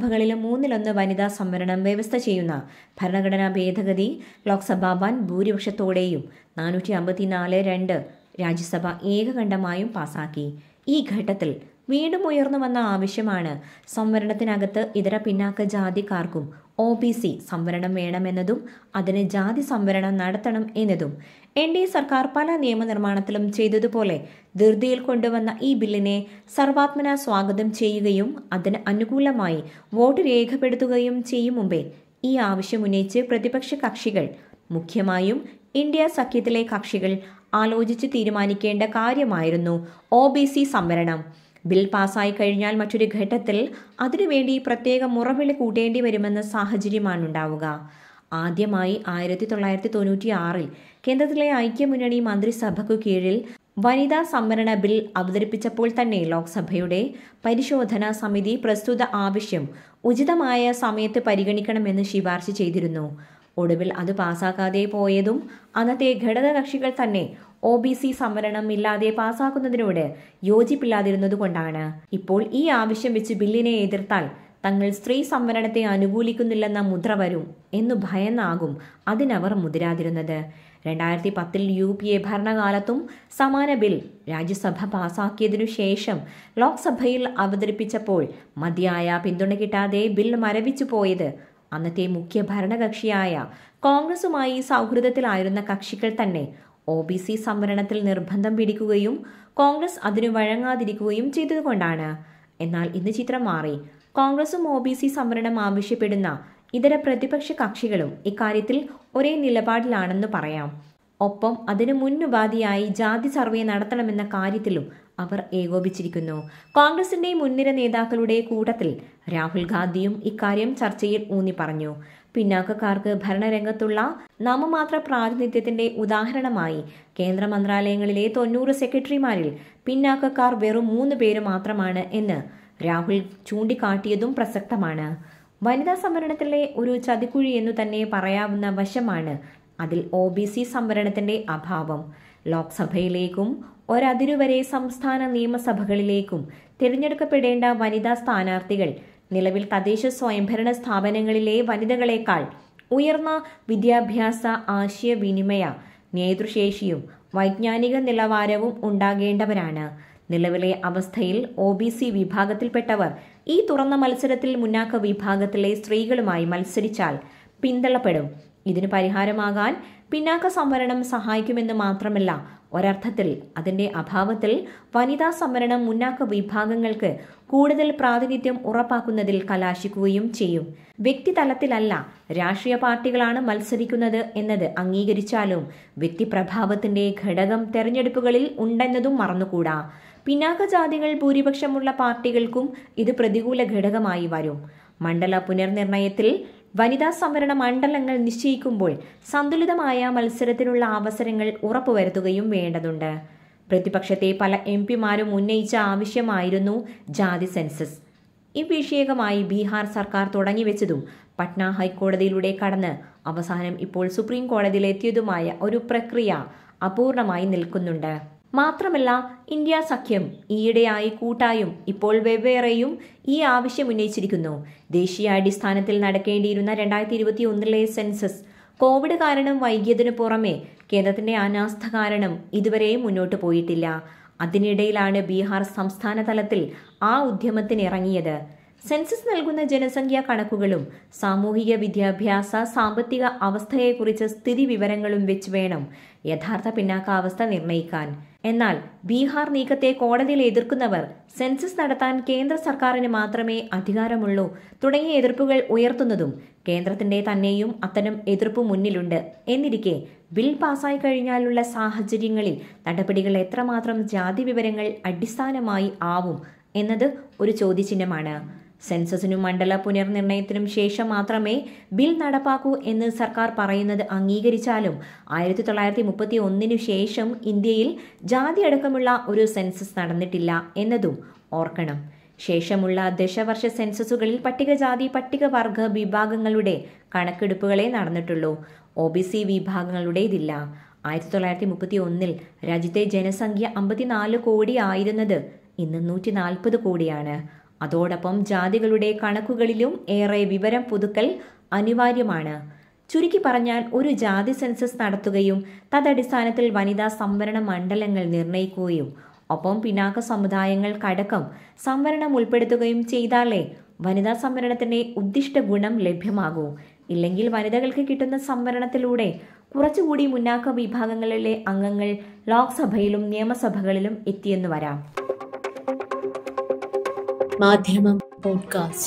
സഭകളിലും മൂന്നിലൊന്ന് വനിതാ സംവരണം വ്യവസ്ഥ ചെയ്യുന്ന ഭരണഘടനാ ഭേദഗതി ലോക്സഭാ വൻ ഭൂരിപക്ഷത്തോടെയും നാനൂറ്റി അമ്പത്തിനാല് രണ്ട് രാജ്യസഭ ഏകകണ്ഠമായും പാസാക്കി ഈ ഘട്ടത്തിൽ വീണ്ടും ഉയർന്നു വന്ന ആവശ്യമാണ് സംവരണത്തിനകത്ത് ഇതര പിന്നാക്ക ജാതിക്കാർക്കും ഒ ബി സി സംവരണം വേണമെന്നതും അതിന് ജാതി സംവരണം നടത്തണം എന്നതും എൻ ഡി എ സർക്കാർ പല നിയമനിർമ്മാണത്തിലും ചെയ്തതുപോലെ ധൃതിയിൽ കൊണ്ടുവന്ന ഈ ബില്ലിനെ സർവാത്മന സ്വാഗതം ചെയ്യുകയും അതിന് അനുകൂലമായി വോട്ട് രേഖപ്പെടുത്തുകയും ചെയ്യും മുമ്പേ ഈ ആവശ്യം ഉന്നയിച്ച് പ്രതിപക്ഷ കക്ഷികൾ മുഖ്യമായും ഇന്ത്യ സഖ്യത്തിലെ കക്ഷികൾ ആലോചിച്ച് തീരുമാനിക്കേണ്ട കാര്യമായിരുന്നു ഒ ബി സി സംവരണം ബിൽ പാസ്സായി കഴിഞ്ഞാൽ മറ്റൊരു ഘട്ടത്തിൽ അതിനുവേണ്ടി പ്രത്യേക മുറവിളി കൂട്ടേണ്ടി വരുമെന്ന സാഹചര്യമാണ് ഉണ്ടാവുക ആദ്യമായി ആയിരത്തി തൊള്ളായിരത്തി തൊണ്ണൂറ്റി ആറിൽ കേന്ദ്രത്തിലെ ഐക്യമുന്നണി മന്ത്രിസഭയ്ക്കു കീഴിൽ വനിതാ സംവരണ ബിൽ അവതരിപ്പിച്ചപ്പോൾ തന്നെ ലോക്സഭയുടെ പരിശോധനാ സമിതി പ്രസ്തുത ആവശ്യം ഉചിതമായ സമയത്ത് പരിഗണിക്കണമെന്ന് ശിപാർശ ചെയ്തിരുന്നു ഒടുവിൽ അത് പാസാക്കാതെ പോയതും അന്നത്തെ ഘടകകക്ഷികൾ തന്നെ ഒ ബി സി സംവരണം ഇല്ലാതെ പാസാക്കുന്നതിനോട് യോജിപ്പില്ലാതിരുന്നതുകൊണ്ടാണ് ഇപ്പോൾ ഈ ആവശ്യം വെച്ച് ബില്ലിനെ എതിർത്താൽ തങ്ങൾ സ്ത്രീ സംവരണത്തെ അനുകൂലിക്കുന്നില്ലെന്ന മുദ്ര വരും എന്നു ഭയന്നാകും അതിനവർ മുതിരാതിരുന്നത് രണ്ടായിരത്തി പത്തിൽ യു പി എ ഭരണകാലത്തും സമാന ബിൽ രാജ്യസഭ പാസാക്കിയതിനു ശേഷം ലോക്സഭയിൽ അവതരിപ്പിച്ചപ്പോൾ മതിയായ പിന്തുണ കിട്ടാതെ ബിൽ മരവിച്ചു പോയത് അന്നത്തെ മുഖ്യ ഭരണകക്ഷിയായ കോൺഗ്രസുമായി സൗഹൃദത്തിലായിരുന്ന കക്ഷികൾ തന്നെ ഒ ബി സി സംവരണത്തിൽ നിർബന്ധം പിടിക്കുകയും കോൺഗ്രസ് അതിനു വഴങ്ങാതിരിക്കുകയും ചെയ്തതുകൊണ്ടാണ് എന്നാൽ ഇന്ന് ചിത്രം മാറി കോൺഗ്രസും ഒ ബി സി സംവരണം ആവശ്യപ്പെടുന്ന ഇതര പ്രതിപക്ഷ കക്ഷികളും ഇക്കാര്യത്തിൽ ഒരേ നിലപാടിലാണെന്ന് പറയാം ഒപ്പം അതിനു ഉപാധിയായി ജാതി സർവേ നടത്തണമെന്ന കാര്യത്തിലും അവർ ഏകോപിച്ചിരിക്കുന്നു കോൺഗ്രസിന്റെ മുൻനിര നേതാക്കളുടെ കൂട്ടത്തിൽ രാഹുൽ ഗാന്ധിയും ഇക്കാര്യം ചർച്ചയിൽ ഊന്നി പറഞ്ഞു പിന്നാക്കക്കാർക്ക് ഭരണരംഗത്തുള്ള നാമമാത്ര പ്രാതിനിധ്യത്തിന്റെ ഉദാഹരണമായി കേന്ദ്ര മന്ത്രാലയങ്ങളിലെ തൊണ്ണൂറ് സെക്രട്ടറിമാരിൽ പിന്നാക്കക്കാർ വെറും മൂന്ന് പേര് മാത്രമാണ് എന്ന് രാഹുൽ ചൂണ്ടിക്കാട്ടിയതും പ്രസക്തമാണ് വനിതാ സംവരണത്തിലെ ഒരു ചതിക്കുഴി എന്നു തന്നെ പറയാവുന്ന വശമാണ് അതിൽ ഒ ബി സി സംവരണത്തിന്റെ അഭാവം ലോക്സഭയിലേക്കും ഒരതിരുവരെ സംസ്ഥാന നിയമസഭകളിലേക്കും തിരഞ്ഞെടുക്കപ്പെടേണ്ട വനിതാ സ്ഥാനാർത്ഥികൾ നിലവിൽ തദ്ദേശ സ്വയംഭരണ സ്ഥാപനങ്ങളിലെ വനിതകളെക്കാൾ ഉയർന്ന വിദ്യാഭ്യാസ ആശയവിനിമയ നേതൃശേഷിയും വൈജ്ഞാനിക നിലവാരവും ഉണ്ടാകേണ്ടവരാണ് നിലവിലെ അവസ്ഥയിൽ ഒ ബി സി വിഭാഗത്തിൽപ്പെട്ടവർ ഈ തുറന്ന മത്സരത്തിൽ മുന്നാക്ക വിഭാഗത്തിലെ സ്ത്രീകളുമായി മത്സരിച്ചാൽ പിന്തള്ളപ്പെടും ഇതിന് പരിഹാരമാകാൻ പിന്നാക്ക സംവരണം സഹായിക്കുമെന്ന് മാത്രമല്ല ഒരർത്ഥത്തിൽ അതിന്റെ അഭാവത്തിൽ വനിതാ സംവരണം മുന്നാക്ക വിഭാഗങ്ങൾക്ക് കൂടുതൽ പ്രാതിനിധ്യം ഉറപ്പാക്കുന്നതിൽ കലാശിക്കുകയും ചെയ്യും വ്യക്തിതലത്തിലല്ല രാഷ്ട്രീയ പാർട്ടികളാണ് മത്സരിക്കുന്നത് എന്നത് അംഗീകരിച്ചാലും വ്യക്തിപ്രഭാവത്തിന്റെ ഘടകം തെരഞ്ഞെടുപ്പുകളിൽ ഉണ്ടെന്നതും മറന്നുകൂടാ പിന്നാക്ക ജാതികൾ ഭൂരിപക്ഷമുള്ള പാർട്ടികൾക്കും ഇത് പ്രതികൂല ഘടകമായി വരും മണ്ഡല പുനർനിർണയത്തിൽ വനിതാ സംവരണ മണ്ഡലങ്ങൾ നിശ്ചയിക്കുമ്പോൾ സന്തുലിതമായ മത്സരത്തിനുള്ള അവസരങ്ങൾ ഉറപ്പുവരുത്തുകയും വേണ്ടതുണ്ട് പ്രതിപക്ഷത്തെ പല എം പിമാരും ഉന്നയിച്ച ആവശ്യമായിരുന്നു ജാതി സെൻസസ് ഇവിഷയകമായി ബീഹാർ സർക്കാർ തുടങ്ങിവെച്ചതും പട്ന ഹൈക്കോടതിയിലൂടെ കടന്ന് അവസാനം ഇപ്പോൾ സുപ്രീം കോടതിയിലെത്തിയതുമായ ഒരു പ്രക്രിയ അപൂർണമായി നിൽക്കുന്നുണ്ട് മാത്രമല്ല ഇന്ത്യ സഖ്യം ഈയിടെയായി കൂട്ടായും ഇപ്പോൾ വെവ്വേറെയും ഈ ആവശ്യം ഉന്നയിച്ചിരിക്കുന്നു ദേശീയ അടിസ്ഥാനത്തിൽ നടക്കേണ്ടിയിരുന്ന രണ്ടായിരത്തി ഇരുപത്തി ഒന്നിലെ സെൻസസ് കോവിഡ് കാരണം വൈകിയതിനു പുറമെ കേന്ദ്രത്തിന്റെ അനാസ്ഥ കാരണം ഇതുവരെയും മുന്നോട്ട് പോയിട്ടില്ല അതിനിടയിലാണ് ബീഹാർ സംസ്ഥാന തലത്തിൽ ആ ഉദ്യമത്തിനിറങ്ങിയത് സെൻസസ് നൽകുന്ന ജനസംഖ്യാ കണക്കുകളും സാമൂഹിക വിദ്യാഭ്യാസ സാമ്പത്തിക അവസ്ഥയെക്കുറിച്ച് സ്ഥിതി വിവരങ്ങളും വെച്ച് വേണം യഥാർത്ഥ പിന്നാക്കാവസ്ഥ നിർണയിക്കാൻ എന്നാൽ ബീഹാർ നീക്കത്തെ കോടതിയിൽ എതിർക്കുന്നവർ സെൻസസ് നടത്താൻ കേന്ദ്ര സർക്കാരിന് മാത്രമേ അധികാരമുള്ളൂ തുടങ്ങിയ എതിർപ്പുകൾ ഉയർത്തുന്നതും കേന്ദ്രത്തിന്റെ തന്നെയും അത്തരം എതിർപ്പ് മുന്നിലുണ്ട് എന്നിരിക്കെ ബിൽ പാസായി കഴിഞ്ഞാലുള്ള സാഹചര്യങ്ങളിൽ നടപടികൾ എത്രമാത്രം ജാതി വിവരങ്ങൾ അടിസ്ഥാനമായി ആവും എന്നത് ഒരു ചോദ്യചിഹ്നമാണ് സെൻസസിനും മണ്ഡല പുനർനിർണയത്തിനും ശേഷം മാത്രമേ ബിൽ നടപ്പാക്കൂ എന്ന് സർക്കാർ പറയുന്നത് അംഗീകരിച്ചാലും ആയിരത്തി തൊള്ളായിരത്തി മുപ്പത്തി ഒന്നിനു ശേഷം ഇന്ത്യയിൽ ജാതി അടക്കമുള്ള ഒരു സെൻസസ് നടന്നിട്ടില്ല എന്നതും ഓർക്കണം ശേഷമുള്ള ദശവർഷ സെൻസസുകളിൽ പട്ടികജാതി പട്ടികവർഗ വിഭാഗങ്ങളുടെ കണക്കെടുപ്പുകളെ നടന്നിട്ടുള്ളൂ ഒ ബി സി വിഭാഗങ്ങളുടേതില്ല ആയിരത്തി തൊള്ളായിരത്തി മുപ്പത്തി ഒന്നിൽ രാജ്യത്തെ ജനസംഖ്യ അമ്പത്തിനാല് കോടി ആയിരുന്നത് ഇന്ന് നൂറ്റി നാൽപ്പത് കോടിയാണ് അതോടൊപ്പം ജാതികളുടെ കണക്കുകളിലും ഏറെ വിവരം പുതുക്കൽ അനിവാര്യമാണ് ചുരുക്കി പറഞ്ഞാൽ ഒരു ജാതി സെൻസസ് നടത്തുകയും തദടിസ്ഥാനത്തിൽ വനിതാ സംവരണ മണ്ഡലങ്ങൾ നിർണ്ണയിക്കുകയും ഒപ്പം പിന്നാക്ക സമുദായങ്ങൾക്കടക്കം സംവരണം ഉൾപ്പെടുത്തുകയും ചെയ്താലേ വനിതാ സംവരണത്തിന്റെ ഉദ്ദിഷ്ട ഗുണം ലഭ്യമാകൂ ഇല്ലെങ്കിൽ വനിതകൾക്ക് കിട്ടുന്ന സംവരണത്തിലൂടെ കുറച്ചുകൂടി മുന്നാക്ക വിഭാഗങ്ങളിലെ അംഗങ്ങൾ ലോക്സഭയിലും നിയമസഭകളിലും എത്തിയെന്നു വരാം മാധ്യമം പോഡ്കാസ്റ്റ്